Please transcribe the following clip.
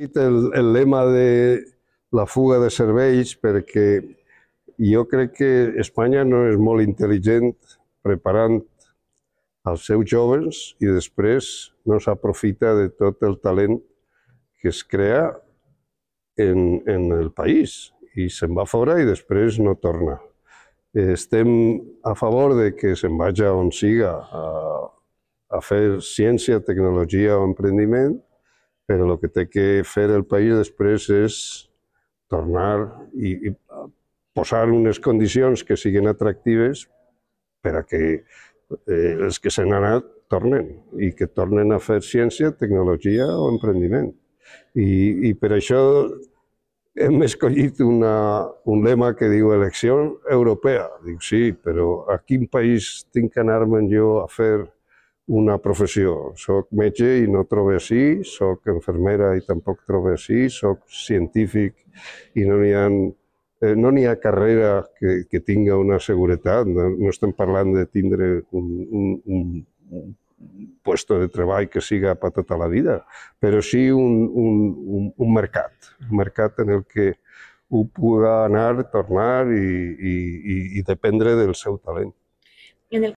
El, el lema de la fuga de cervells perquè jo crec que Espanya no és molt intel·ligent preparant els seus joves i després no s'aprofita de tot el talent que es crea en, en el país i se'n va fora i després no torna. Estem a favor de que se'n vagi on siga a, a fer ciència, tecnologia o emprendiment, però el que té que fer el país després és tornar i, i posar unes condicions que siguin atractives per a que eh, els que se n'han anat tornen i que tornen a fer ciència, tecnologia o emprendiment. I, i per això hem escollit una, un lema que diu elecció europea. Dic, sí, però a quin país tinc que anar-me'n jo a fer una professió. Soc metge i no trobo així, soc infermera i tampoc trobo així, soc científic i no n'hi ha, eh, no n'hi ha carrera que, que tinga una seguretat. No, no estem parlant de tindre un, un, un, un puesto de treball que siga per tota la vida, però sí un, un, un, un mercat, un mercat en el que ho pugui anar, tornar i, i, i, i dependre del seu talent. En el